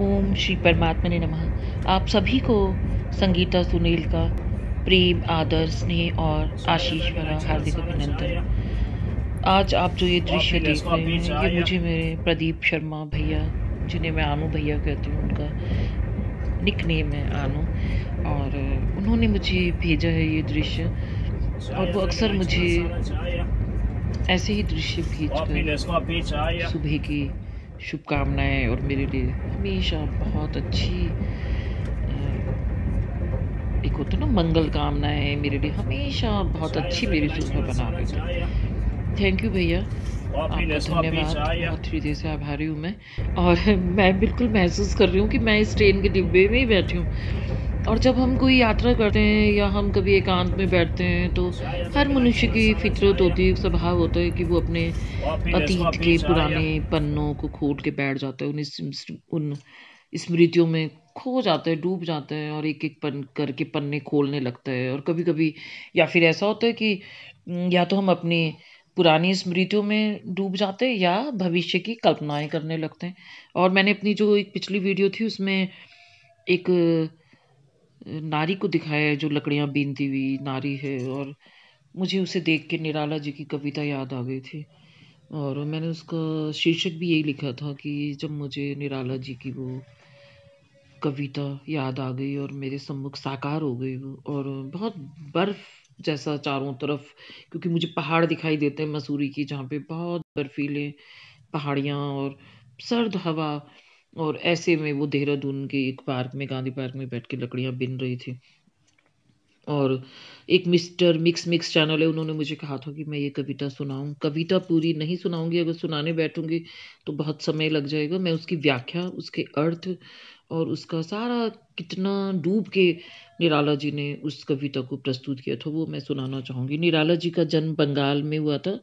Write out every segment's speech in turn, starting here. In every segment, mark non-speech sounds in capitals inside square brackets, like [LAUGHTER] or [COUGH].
ओम श्री परमात्मा ने नमः आप सभी को संगीता सुनील का प्रेम आदर स्नेह और आशीष भरा हार्दिक अभिनंदन आज आप जो ये दृश्य देख रहे हैं ये मुझे मेरे प्रदीप शर्मा भैया जिन्हें मैं आनू भैया कहती हूँ उनका निक नेम है आनू और उन्होंने मुझे भेजा है ये दृश्य और वो अक्सर मुझे ऐसे ही दृश्य भेज कर सुबह की शुभकामनाएं और मेरे लिए हमेशा बहुत अच्छी एक होता ना मंगल कामनाएं मेरे लिए हमेशा बहुत अच्छी मेरी सुबह बना थी थैंक यू भैया आपका धन्यवाद बहुत हृदय से आभारी हूँ मैं और [LAUGHS] मैं बिल्कुल महसूस कर रही हूँ कि मैं इस ट्रेन के डिब्बे में ही बैठी हूँ और जब हम कोई यात्रा करते हैं या हम कभी एकांत में बैठते हैं तो हर मनुष्य की फितरत होती है स्वभाव होता है कि वो अपने अतीत के पुराने पन्नों को खोट के बैठ जाते हैं उन उन स्मृतियों में खो जाते हैं डूब जाते हैं और एक एक पन करके पन्ने खोलने लगता है और कभी कभी या फिर ऐसा होता है कि या तो हम अपनी पुरानी स्मृतियों में डूब जाते हैं या भविष्य की कल्पनाएं करने लगते हैं और मैंने अपनी जो एक पिछली वीडियो थी उसमें एक नारी को दिखाया है जो लकड़ियाँ बीनती हुई नारी है और मुझे उसे देख के निराला जी की कविता याद आ गई थी और मैंने उसका शीर्षक भी यही लिखा था कि जब मुझे निराला जी की वो कविता याद आ गई और मेरे सम्मुख साकार हो गई वो और बहुत बर्फ़ जैसा चारों तरफ क्योंकि मुझे पहाड़ दिखाई देते हैं मसूरी की जहाँ पे बहुत बर्फीले पहाड़ियाँ और सर्द हवा और ऐसे में वो देहरादून के एक पार्क में गांधी पार्क में बैठ के लकड़ियाँ बिन रही थी और एक मिस्टर मिक्स मिक्स चैनल है उन्होंने मुझे कहा था कि मैं ये कविता सुनाऊं कविता पूरी नहीं सुनाऊंगी अगर सुनाने बैठूंगी तो बहुत समय लग जाएगा मैं उसकी व्याख्या उसके अर्थ और उसका सारा कितना डूब के निराला जी ने उस कविता को प्रस्तुत किया था वो मैं सुनाना चाहूँगी निराला जी का जन्म बंगाल में हुआ था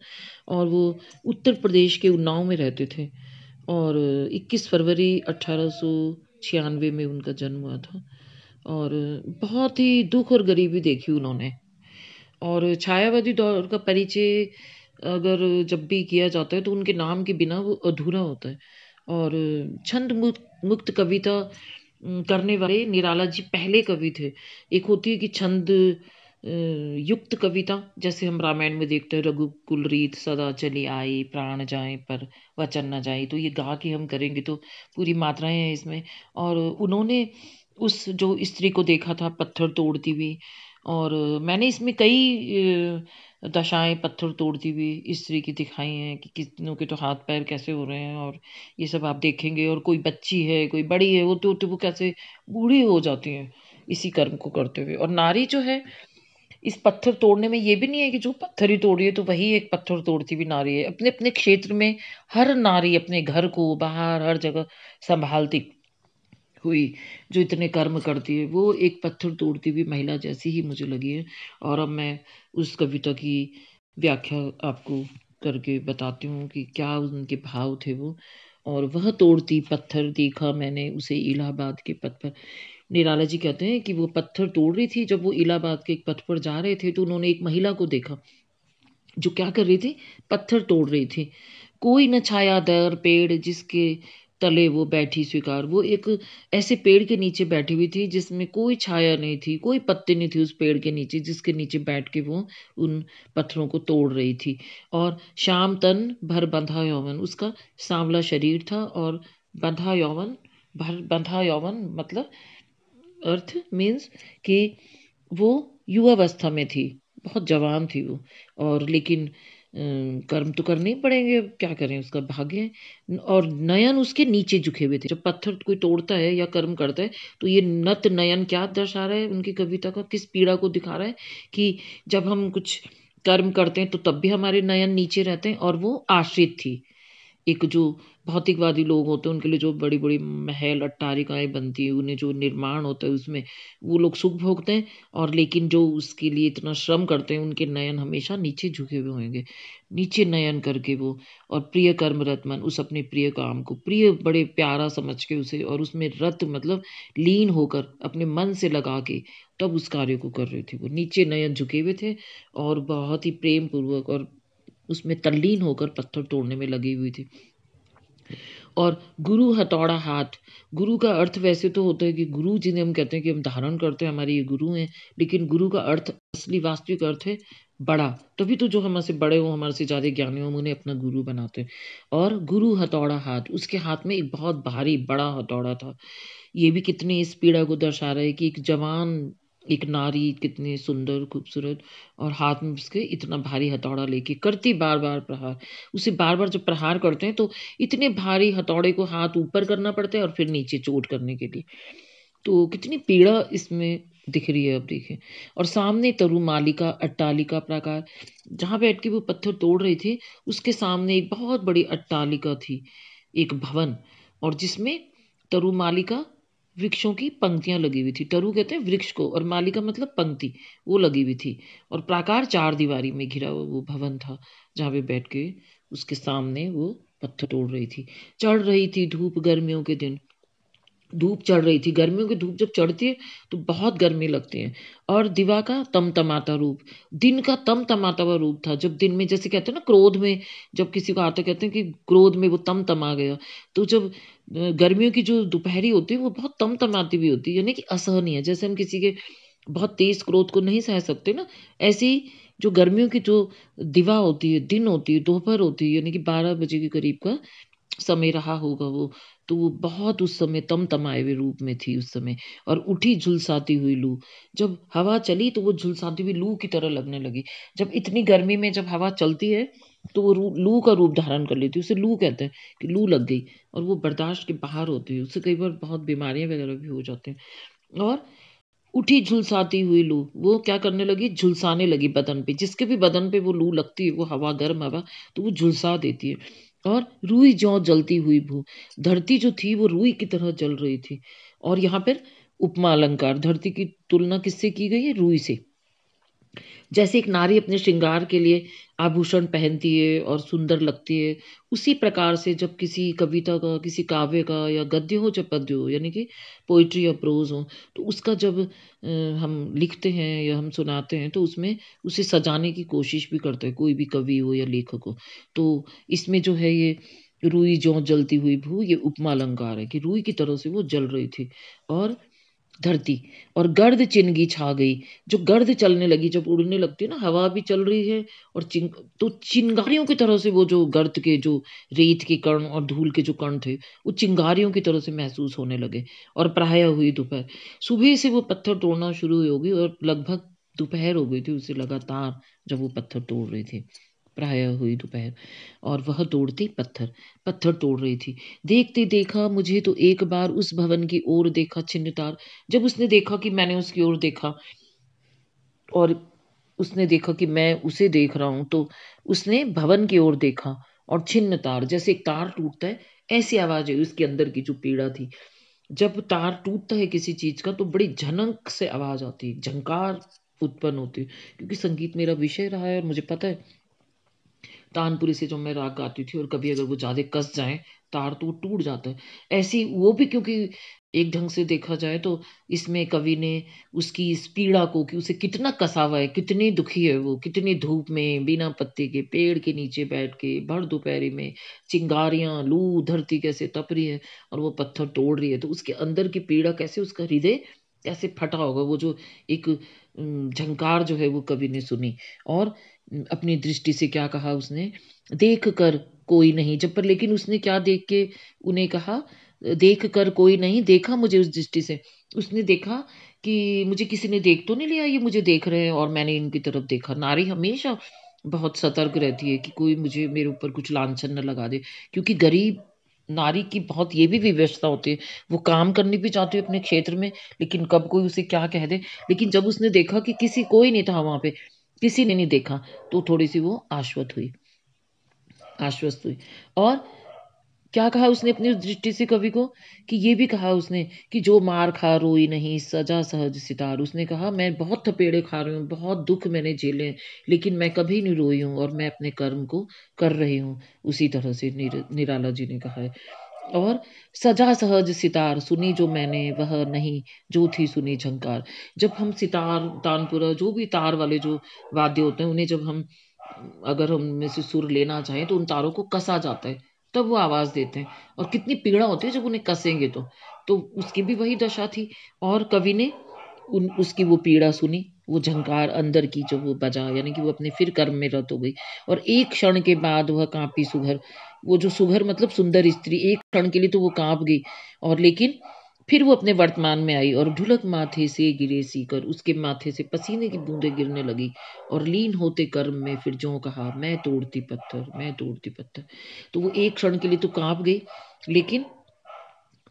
और वो उत्तर प्रदेश के उन्नाव में रहते थे और 21 फरवरी अट्ठारह में उनका जन्म हुआ था और बहुत ही दुख और गरीबी देखी उन्होंने और छायावादी दौर का परिचय अगर जब भी किया जाता है तो उनके नाम के बिना वो अधूरा होता है और छंद मुक्त कविता करने वाले निराला जी पहले कवि थे एक होती है कि छंद युक्त कविता जैसे हम रामायण में देखते हैं रघु रीत सदा चली आई प्राण जाए पर वचन न जाए तो ये गा के हम करेंगे तो पूरी मात्राएं हैं इसमें और उन्होंने उस जो स्त्री को देखा था पत्थर तोड़ती हुई और मैंने इसमें कई दशाएं पत्थर तोड़ती हुई स्त्री की दिखाई हैं कि कितनों के तो हाथ पैर कैसे हो रहे हैं और ये सब आप देखेंगे और कोई बच्ची है कोई बड़ी है वो तो, तो वो कैसे बूढ़ी हो जाती हैं इसी कर्म को करते हुए और नारी जो है इस पत्थर तोड़ने में ये भी नहीं है कि जो पत्थर ही तोड़ रही है तो वही एक पत्थर तोड़ती भी नारी है अपने अपने क्षेत्र में हर नारी अपने घर को बाहर हर जगह संभालती हुई जो इतने कर्म करती है वो एक पत्थर तोड़ती हुई महिला जैसी ही मुझे लगी है और अब मैं उस कविता की व्याख्या आपको करके बताती हूँ कि क्या उनके भाव थे वो और वह तोड़ती पत्थर देखा मैंने उसे इलाहाबाद के पत्थर निराला जी कहते हैं कि वो पत्थर तोड़ रही थी जब वो इलाहाबाद के एक पथ पर जा रहे थे तो उन्होंने एक महिला को देखा जो क्या कर रही थी पत्थर तोड़ रही थी कोई न छायादार पेड़ जिसके तले वो बैठी स्वीकार वो एक ऐसे पेड़ के नीचे बैठी हुई थी जिसमें कोई छाया नहीं थी कोई पत्ते नहीं थे उस पेड़ के नीचे जिसके नीचे बैठ के वो उन पत्थरों को तोड़ रही थी और शाम तन भर बंधा यौवन उसका सांवला शरीर था और बंधा यौवन भर बंधा यौवन मतलब अर्थ मीन्स कि वो युवावस्था में थी बहुत जवान थी वो और लेकिन कर्म तो करने ही पड़ेंगे क्या करें उसका भाग्य और नयन उसके नीचे झुके हुए थे जब पत्थर कोई तोड़ता है या कर्म करता है तो ये नत नयन क्या दर्शा रहा है उनकी कविता का किस पीड़ा को दिखा रहा है कि जब हम कुछ कर्म करते हैं तो तब भी हमारे नयन नीचे रहते हैं और वो आश्रित थी एक जो भौतिकवादी लोग होते हैं उनके लिए जो बड़ी बड़ी महल अट्टारिकाएँ बनती हैं उन्हें जो निर्माण होता है उसमें वो लोग सुख भोगते हैं और लेकिन जो उसके लिए इतना श्रम करते हैं उनके नयन हमेशा नीचे झुके हुए होंगे नीचे नयन करके वो और प्रिय कर्म रत्मन मन उस अपने प्रिय काम को प्रिय बड़े प्यारा समझ के उसे और उसमें रत मतलब लीन होकर अपने मन से लगा के तब उस कार्य को कर रहे थे वो नीचे नयन झुके हुए थे और बहुत ही प्रेम पूर्वक और उसमें तल्लीन होकर पत्थर तोड़ने में लगी हुई थी और गुरु हथौड़ा हाथ गुरु का अर्थ वैसे तो होता है कि गुरु जिन्हें हम कहते हैं कि हम धारण करते हैं हमारे ये गुरु हैं लेकिन गुरु का अर्थ असली वास्तविक अर्थ है बड़ा तभी तो जो हमारे बड़े हों हमारे से ज़्यादा ज्ञानी हों उन्हें अपना गुरु बनाते हैं और गुरु हथौड़ा हाथ उसके हाथ में एक बहुत भारी बड़ा हथौड़ा था ये भी कितनी इस पीड़ा को दर्शा रहा है कि एक जवान एक नारी कितनी सुंदर खूबसूरत और हाथ में उसके इतना भारी हथौड़ा लेके करती बार बार प्रहार उसे बार बार जब प्रहार करते हैं तो इतने भारी हथौड़े को हाथ ऊपर करना पड़ता है और फिर नीचे चोट करने के लिए तो कितनी पीड़ा इसमें दिख रही है अब देखें और सामने तरुमालिका अट्टालिका प्रकार जहाँ बैठ के वो पत्थर तोड़ रहे थे उसके सामने एक बहुत बड़ी अट्टालिका थी एक भवन और जिसमें तरुमालिका वृक्षों की पंक्तियां लगी हुई थी टरु कहते हैं वृक्ष को और माली का मतलब पंक्ति वो लगी हुई थी और प्राकार चार दीवारी में घिरा हुआ वो भवन था जहाँ पे बैठ के उसके सामने वो पत्थर तोड़ रही थी चढ़ रही थी धूप गर्मियों के दिन धूप चढ़ रही थी गर्मियों की धूप जब चढ़ती है तो बहुत गर्मी लगती है और दिवा का तमाता रूप दिन का तमाता हुआ रूप था जब दिन में जैसे कहते हैं ना क्रोध में जब किसी को आता कहते हैं कि क्रोध में वो तम तमा गया तो जब गर्मियों की जो दोपहरी होती है वो बहुत तम तमाती भी होती है यानी कि असहनीय जैसे हम किसी के बहुत तेज क्रोध को नहीं सह सकते ना ऐसी जो गर्मियों की जो दिवा होती है दिन होती है दोपहर होती है यानी कि बारह बजे के करीब का समय रहा होगा वो तो वो बहुत उस समय तम तमाए हुए रूप में थी उस समय और उठी झुलसाती हुई लू जब हवा चली तो वो झुलसाती हुई लू की तरह लगने लगी जब इतनी गर्मी में जब हवा चलती है तो वो लू का रूप धारण कर लेती है उसे लू कहते हैं कि लू लग गई और वो बर्दाश्त के बाहर होती है उससे कई बार बहुत बीमारियां वगैरह भी हो जाती हैं और उठी झुलसाती हुई लू वो क्या करने लगी झुलसाने लगी बदन पे जिसके भी बदन पे वो लू लगती है वो हवा गर्म हवा तो वो झुलसा देती है और रूई जो जलती हुई भू धरती जो थी वो रूई की तरह जल रही थी और यहाँ पर उपमा अलंकार धरती की तुलना किससे की गई है रूई से जैसे एक नारी अपने श्रृंगार के लिए आभूषण पहनती है और सुंदर लगती है उसी प्रकार से जब किसी कविता का किसी काव्य का या गद्य हो चाहे पद्य हो यानी कि पोइट्री या प्रोज हो तो उसका जब हम लिखते हैं या हम सुनाते हैं तो उसमें उसे सजाने की कोशिश भी करते हैं कोई भी कवि हो या लेखक हो तो इसमें जो है ये रुई जो जलती हुई भू ये उपमा अलंकार है कि रुई की तरह से वो जल रही थी और धरती और गर्द चिनगी छा गई जो गर्द चलने लगी जब उड़ने लगती है ना हवा भी चल रही है और चिंग तो चिंगारियों की तरह से वो जो गर्द के जो रेत के कण और धूल के जो कण थे वो चिंगारियों की तरह से महसूस होने लगे और प्राय हुई दोपहर सुबह से वो पत्थर तोड़ना शुरू हो गई और लगभग दोपहर हो गई थी उसे लगातार जब वो पत्थर तोड़ रहे थे प्राय हुई दोपहर और वह तोड़ती पत्थर पत्थर तोड़ रही थी देखते देखा मुझे तो एक बार उस भवन की ओर देखा छिन्नतार जब उसने देखा कि मैंने उसकी ओर देखा और उसने देखा कि मैं उसे देख रहा हूं तो उसने भवन की ओर देखा और छिन्न तार जैसे एक तार टूटता है ऐसी आवाज़ आई उसके अंदर की जो पीड़ा थी जब तार टूटता है किसी चीज़ का तो बड़ी झनक से आवाज़ आती है झंकार उत्पन्न होती है क्योंकि संगीत मेरा विषय रहा है और मुझे पता है तानपुरी से जो मैं राग गाती थी और कभी अगर वो ज़्यादा कस जाए तार तो वो टूट जाता है ऐसी वो भी क्योंकि एक ढंग से देखा जाए तो इसमें कवि ने उसकी इस पीड़ा को कि उसे कितना कसावा है कितनी दुखी है वो कितनी धूप में बिना पत्ते के पेड़ के नीचे बैठ के भर दोपहरी में चिंगारियाँ लू धरती कैसे तप रही है और वो पत्थर तोड़ रही है तो उसके अंदर की पीड़ा कैसे उसका हृदय ऐसे फटा होगा वो जो एक झंकार जो है वो कवि ने सुनी और अपनी दृष्टि से क्या कहा उसने देख कर कोई नहीं जब पर लेकिन उसने क्या देख के उन्हें कहा देख कर कोई नहीं देखा मुझे उस दृष्टि से उसने देखा कि मुझे किसी ने देख तो नहीं लिया ये मुझे देख रहे हैं और मैंने इनकी तरफ देखा नारी हमेशा बहुत सतर्क रहती है कि कोई मुझे मेरे ऊपर कुछ लांछन न लगा दे क्योंकि गरीब नारी की बहुत ये भी विवशता होती है वो काम करने भी चाहती है अपने क्षेत्र में लेकिन कब कोई उसे क्या कह दे लेकिन जब उसने देखा कि किसी कोई नहीं था वहां पे किसी ने नहीं देखा तो थोड़ी सी वो आश्वत हुई आश्वस्त हुई और क्या कहा उसने अपनी उस दृष्टि से कवि को कि ये भी कहा उसने कि जो मार खा रोई नहीं सजा सहज सितार उसने कहा मैं बहुत थपेड़े खा रही हूँ बहुत दुख मैंने झेले लेकिन मैं कभी नहीं रोई हूँ और मैं अपने कर्म को कर रही हूँ उसी तरह से निर, हाँ। निराला जी ने कहा है और सजा सहज सितार सुनी जो मैंने वह नहीं जो थी सुनी झंकार जब हम सितार तानपुरा जो भी तार वाले जो वाद्य होते हैं उन्हें जब हम अगर हम में से सुर लेना चाहें तो उन तारों को कसा जाता है तब वो आवाज देते हैं और कितनी पीड़ा होती है जब उन्हें कसेंगे तो तो उसकी भी वही दशा थी और कवि ने उन उसकी वो पीड़ा सुनी वो झंकार अंदर की जो वो बजा यानी कि वो अपने फिर कर्म में रत हो गई और एक क्षण के बाद वह कांपी सुघर वो जो सुघर मतलब सुंदर स्त्री एक क्षण के लिए तो वो कांप गई और लेकिन फिर वो अपने वर्तमान में आई और ढुलक माथे से गिरे सीकर उसके माथे से पसीने की बूंदें गिरने लगी और लीन होते कर्म में फिर जो कहा मैं तोड़ती पत्थर मैं तोड़ती पत्थर तो वो एक क्षण के लिए तो कांप गई लेकिन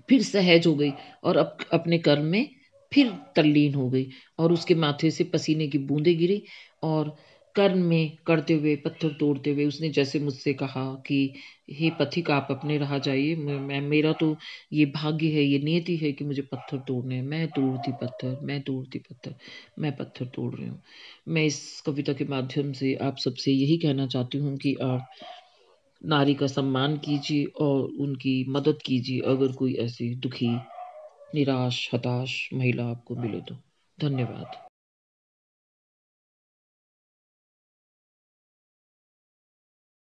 फिर सहज हो गई और अप, अपने कर्म में फिर तल्लीन हो गई और उसके माथे से पसीने की बूंदें गिरी और कर्म में करते हुए पत्थर तोड़ते हुए उसने जैसे मुझसे कहा कि हे पथिक आप अपने रहा जाइए मैं मेरा तो ये भाग्य है ये नियति है कि मुझे पत्थर तोड़ने हैं मैं तोड़ती पत्थर मैं तोड़ती पत्थर मैं पत्थर तोड़ रही हूँ मैं इस कविता के माध्यम से आप सबसे यही कहना चाहती हूँ कि आप नारी का सम्मान कीजिए और उनकी मदद कीजिए अगर कोई ऐसी दुखी निराश हताश महिला आपको मिले तो धन्यवाद